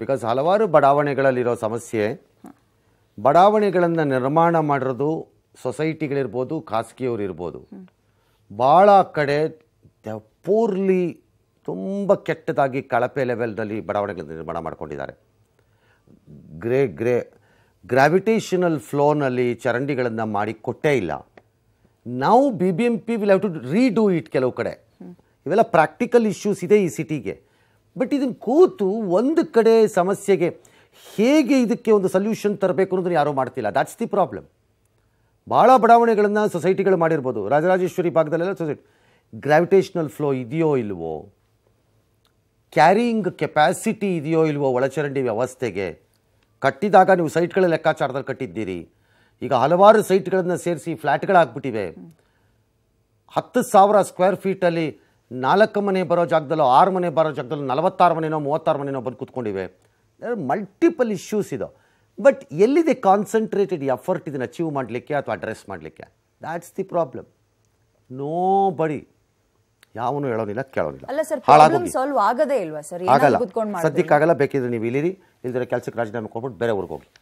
because ಹಲವಾರು ಬಡಾವಣೆಗಳಲ್ಲಿರೋ ಸಮಸ್ಯೆ ಬಡಾವಣೆಗಳನ್ನು ನಿರ್ಮಾಣ ಮಾಡಿರೋದು ಸೊಸೈಟಿಗಳಿರ್ಬೋದು ಖಾಸಗಿಯವ್ರು ಇರ್ಬೋದು ಭಾಳ ಕಡೆ ಪೂರ್ಲಿ ತುಂಬ ಕೆಟ್ಟದಾಗಿ ಕಳಪೆ ಲೆವೆಲ್ನಲ್ಲಿ ಬಡಾವಣೆಗಳನ್ನು ನಿರ್ಮಾಣ ಮಾಡಿಕೊಂಡಿದ್ದಾರೆ ಗ್ರೇ ಗ್ರೇ ಗ್ರಾವಿಟೇಷನಲ್ ಫ್ಲೋನಲ್ಲಿ ಚರಂಡಿಗಳನ್ನು ಮಾಡಿ ಕೊಟ್ಟೇ ಇಲ್ಲ ನಾವು B B M P will have to redo it ಕೆಲವು ಕಡೆ ಇವೆಲ್ಲ ಪ್ರಾಕ್ಟಿಕಲ್ ಇಶ್ಯೂಸ್ ಇದೆ ಈ ಸಿಟಿಗೆ ಬಟ್ ಇದನ್ನು ಕೂತು ಒಂದು ಕಡೆ ಸಮಸ್ಯೆಗೆ ಹೇಗೆ ಇದಕ್ಕೆ ಒಂದು ಸೊಲ್ಯೂಷನ್ ತರಬೇಕು ಅನ್ನೋದನ್ನು ಯಾರೂ ಮಾಡ್ತಿಲ್ಲ ದಾಟ್ಸ್ ದಿ ಪ್ರಾಬ್ಲಮ್ ಭಾಳ ಬಡಾವಣೆಗಳನ್ನು ಸೊಸೈಟಿಗಳು ಮಾಡಿರ್ಬೋದು ರಾಜರಾಜೇಶ್ವರಿ ಭಾಗದಲ್ಲೆಲ್ಲ ಸೊಸೈಟಿ ಗ್ರಾವಿಟೇಷನಲ್ ಫ್ಲೋ ಇದೆಯೋ ಇಲ್ವೋ ಕ್ಯಾರಿಯಿಂಗ್ ಕೆಪ್ಯಾಸಿಟಿ ಇದೆಯೋ ಇಲ್ವೋ ಒಳಚರಂಡಿ ವ್ಯವಸ್ಥೆಗೆ ಕಟ್ಟಿದಾಗ ನೀವು ಸೈಟ್ಗಳ ಲೆಕ್ಕಾಚಾರದಲ್ಲಿ ಕಟ್ಟಿದ್ದೀರಿ ಈಗ ಹಲವಾರು ಸೈಟ್ಗಳನ್ನು ಸೇರಿಸಿ ಫ್ಲ್ಯಾಟ್ಗಳಾಗ್ಬಿಟ್ಟಿವೆ ಹತ್ತು ಸಾವಿರ ಸ್ಕ್ವೇರ್ ಫೀಟಲ್ಲಿ ನಾಲ್ಕು ಮನೆ ಬರೋ ಜಾಗದಲ್ಲೋ ಆರು ಮನೆ ಬರೋ ಜಾಗದಲ್ಲೋ ನಲವತ್ತಾರು ಮನೆನೋ ಮೂವತ್ತಾರು ಮನೆನೋ ಬಂದು ಕೂತ್ಕೊಂಡಿವೆ ಮಲ್ಟಿಪಲ್ ಇಶ್ಯೂಸ್ ಇದು ಬಟ್ ಎಲ್ಲಿದೆ ಕಾನ್ಸಂಟ್ರೇಟೆಡ್ ಎಫರ್ಟ್ ಇದನ್ನು ಅಚೀವ್ ಮಾಡಲಿಕ್ಕೆ ಅಥವಾ ಅಡ್ರೆಸ್ ಮಾಡಲಿಕ್ಕೆ ದ್ಯಾಟ್ಸ್ ದಿ ಪ್ರಾಬ್ಲಮ್ ನೋ ಬಡಿ ಯಾವನು ಹೇಳೋದಿಲ್ಲ ಕೇಳೋದಿಲ್ಲ ಇಲ್ವಾ ಸರ್ ಸದ್ಯಕ್ಕಾಗಲ್ಲ ಬೇಕಿದ್ರೆ ನೀವು ಇಲ್ಲಿರಿ ಇಲ್ದಿರೋ ಕೆಲಸಕ್ಕೆ ರಾಜೀನಾಮೆ ಕೊಟ್ಬಿಟ್ಟು ಬೇರೆ ಊರಿಗೆ ಹೋಗಿ